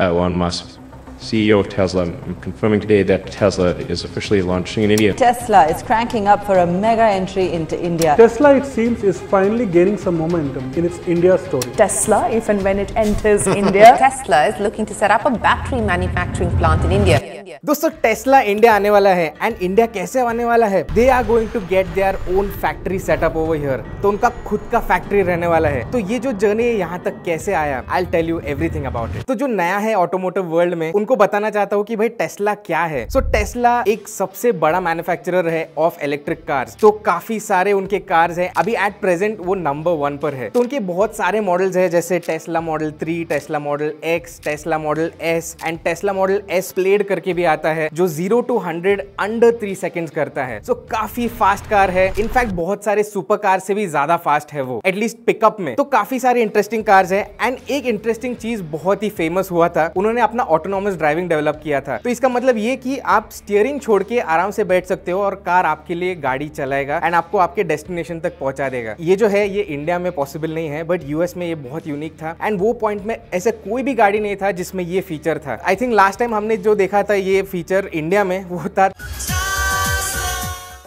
uh, Elon Musk, CEO of Tesla. I'm confirming today that Tesla is officially launching in India. Tesla is cranking up for a mega entry into India. Tesla, it seems, is finally gaining some momentum in its India story. Tesla, if and when it enters India. Tesla is looking to set up a battery manufacturing plant in India. है दोस्तों Tesla India आने वाला है and India कैसे आने वाला है they are going to get their own factory setup over here तो उनका खुद का फैक्ट्री रहने वाला है तो ये जो जर्नी है यहाँ तक कैसे आया I tell you everything about it तो जो नया है ऑटोमोटिव वर्ल्ड में उनको बताना चाहता हूँ की भाई टेस्ला क्या है सो so, टेस्ला एक सबसे बड़ा मैन्युफैक्चरर है ऑफ इलेक्ट्रिक कार्स तो काफी सारे उनके कार्स है अभी एट प्रेजेंट वो नंबर वन पर है तो उनके बहुत सारे मॉडल्स है जैसे Tesla model three Tesla model X Tesla model S and Tesla model S plaid करके भी भी आता है जो zero to hundred under three second करता है सो so, काफी फास्ट कार है इनफैक्ट बहुत सारे सुपर कार से भी ज्यादा फास्ट है वो एटलीस्ट पिकअप में तो काफी सारे इंटरेस्टिंग कार्स है एंड एक इंटरेस्टिंग चीज बहुत ही फेमस हुआ था उन्होंने अपना ऑटोनोमस ड्राइविंग डेवलप किया था तो इसका मतलब ये कि आप स्टीयरिंग छोड़ के आराम से बैठ सकते हो और कार आपके लिए गाड़ी चलाएगा एंड आपको आपके डेस्टिनेशन तक पहुंचा देगा ये जो है ये इंडिया में पॉसिबल नहीं है बट यूएस में ये बहुत यूनिक था एंड वो पॉइंट में ऐसा कोई भी गाड़ी नहीं था जिसमें ये फीचर था आई थिंक लास्ट टाइम हमने जो देखा था ये ये फीचर इंडिया में वो था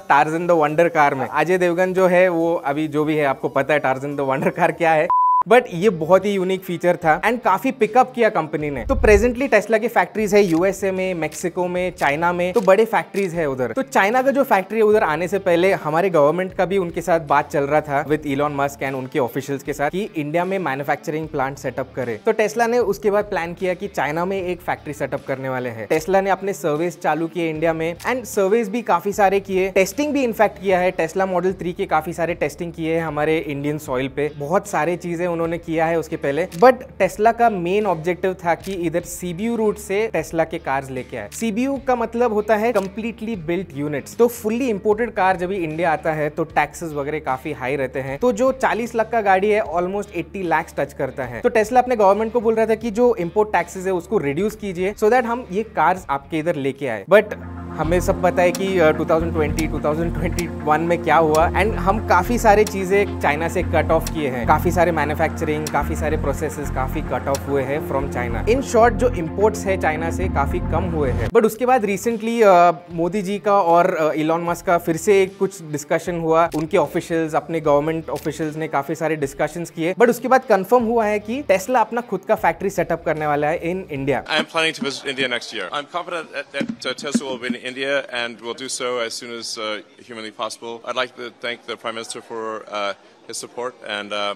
टार्जन द वंडर कार में अजय देवगन जो है वो अभी जो भी है आपको पता है टार्जन द वंडर कार क्या है बट ये बहुत ही यूनिक फीचर था एंड काफी पिकअप किया कंपनी ने तो प्रेजेंटली टेस्ला की फैक्ट्रीज है यूएसए में मेक्सिको में चाइना में तो बड़े फैक्ट्रीज है उधर तो चाइना का जो फैक्ट्री है उधर आने से पहले हमारे गवर्नमेंट का भी उनके साथ बात चल रहा था विद इलॉन मस्क एंड उनके ऑफिशियल्स के साथ कि इंडिया में मैन्युफैक्चरिंग प्लांट सेटअप करे तो टेस्ला ने उसके बाद प्लान किया कि चाइना में एक फैक्ट्री सेटअप करने वाले हैं टेस्ला ने अपने सर्विस चालू किए इंडिया में एंड सर्विस भी काफी सारे किए टेस्टिंग भी इनफैक्ट किया है टेस्ला मॉडल थ्री के काफी सारे टेस्टिंग किए हैं हमारे इंडियन सॉइल पे बहुत सारे चीजें उन्होंने किया है उसके पहले बट टेस्ला का मेन ऑब्जेक्टिव था कि इधर सीबीयू रूट से टेस्ला के कार्स लेके आए सीबीयू का मतलब होता है कंप्लीटली बिल्ट यूनिट्स तो फुल्ली इंपोर्टेड कार जब इंडिया आता है तो टैक्सेस वगैरह काफी हाई रहते हैं तो जो चालीस लाख का गाड़ी है ऑलमोस्ट एट्टी लैक्स टच करता है तो टेस्ला अपने गवर्नमेंट को बोल रहा था कि जो इम्पोर्ट टैक्सेस है उसको रिड्यूस कीजिए सो so दैट हम ये कार्स आपके इधर लेके आए बट हमें सब पता है कि 2020, 2021 में क्या हुआ एंड हम काफ़ी सारे चीज़ें चाइना से कट ऑफ किए हैं काफ़ी सारे मैन्युफैक्चरिंग काफ़ी सारे प्रोसेसेस काफ़ी कट ऑफ हुए हैं फ्रॉम चाइना इन शॉर्ट जो इम्पोर्ट्स है चाइना से काफ़ी कम हुए हैं बट उसके बाद रिसेंटली मोदी जी का और इलॉन मस्क का फिर से कुछ डिस्कशन हुआ उनके ऑफिशियल्स अपने गवर्नमेंट ऑफिशियल्स ने काफ़ी सारे डिस्कशन किए बट उसके बाद कन्फर्म हुआ है कि टेस्ला अपना खुद का फैक्ट्री सेटअप करने वाला है in India I am planning to visit India next year I am confident that Tesla will be India and will do so as soon as uh, humanly possible. I'd like to thank the Prime Minister for uh, his support and uh,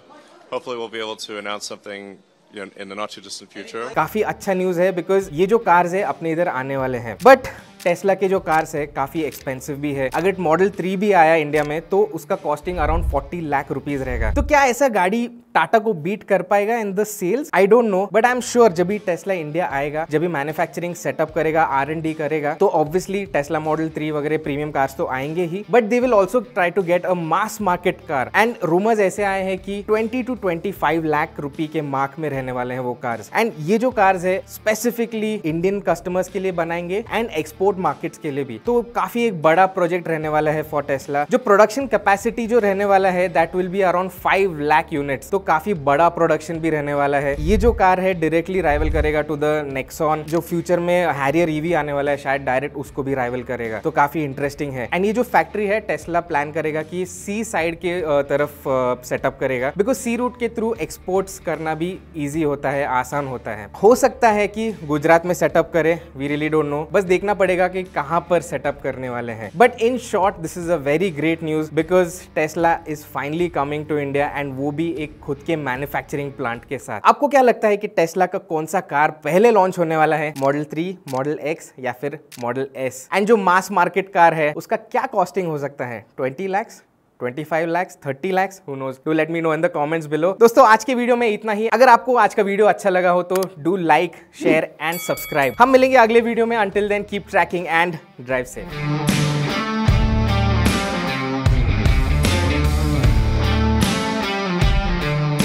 hopefully we'll be able to announce something you know, in the not too distant future. काफी अच्छा news है because ये जो cars है अपने इधर आने वाले हैं but टेस्ला के जो कार्स है काफी एक्सपेंसिव भी है अगर मॉडल 3 भी आया इंडिया में तो उसका कॉस्टिंग अराउंड 40 लाख रुपीस रहेगा तो क्या ऐसा गाड़ी टाटा को बीट कर पाएगा in the sales I don't know but I am sure जब भी टेस्ला इंडिया आएगा जब भी मैन्युफैक्चरिंग सेटअप करेगा आर एंड डी करेगा तो ऑब्वियसली टेस्ला मॉडल थ्री वगैरह प्रीमियम कार्स तो आएंगे ही but they will also try to get a mass market car and rumours ऐसे आए हैं कि twenty to twenty five lakh rupee के मार्क में रहने वाले हैं वो कार्स एंड ये जो कार्स है स्पेसिफिकली इंडियन कस्टमर्स के लिए बनाएंगे एंड एक्सपोर्ट मार्केट के लिए भी तो काफी एक बड़ा प्रोजेक्ट रहने वाला है फॉर टेस्ला जो प्रोडक्शन कैपेसिटी जो रहने वाला है that will be around five lakh units तो काफी बड़ा प्रोडक्शन भी रहने वाला है ये जो कार है डायरेक्टली राइवल करेगा टू द नेक्सॉन जो फ्यूचर में हैरियर ईवी e आने वाला है शायद डायरेक्ट उसको भी राइवल करेगा तो काफी इंटरेस्टिंग है एंड ये जो फैक्ट्री है टेस्ला प्लान करेगा कि सी साइड के तरफ सेटअप करेगा बिकॉज सी रूट के थ्रू एक्सपोर्ट्स करना भी ईजी होता है आसान होता है हो सकता है कि गुजरात में सेटअप करे वी रियली डोंट नो बस देखना पड़ेगा कि कहाँ पर सेटअप करने वाले हैं but in short this is a very great news because Tesla is finally coming to India and वो भी एक खुद के मैन्युफैक्चरिंग प्लांट के साथ आपको क्या लगता है कि टेस्ला का कौन सा कार पहले लॉन्च होने वाला है मॉडल थ्री मॉडल एक्स या फिर मॉडल एस एंड जो मास मार्केट कार है उसका क्या कॉस्टिंग हो सकता है twenty lakhs 25 lakh 30 lakh who knows? Do let me know in the comments below दोस्तों आज के वीडियो में इतना ही अगर आपको आज का वीडियो अच्छा लगा हो तो do like share and subscribe हम मिलेंगे अगले वीडियो में until then keep tracking and drive safe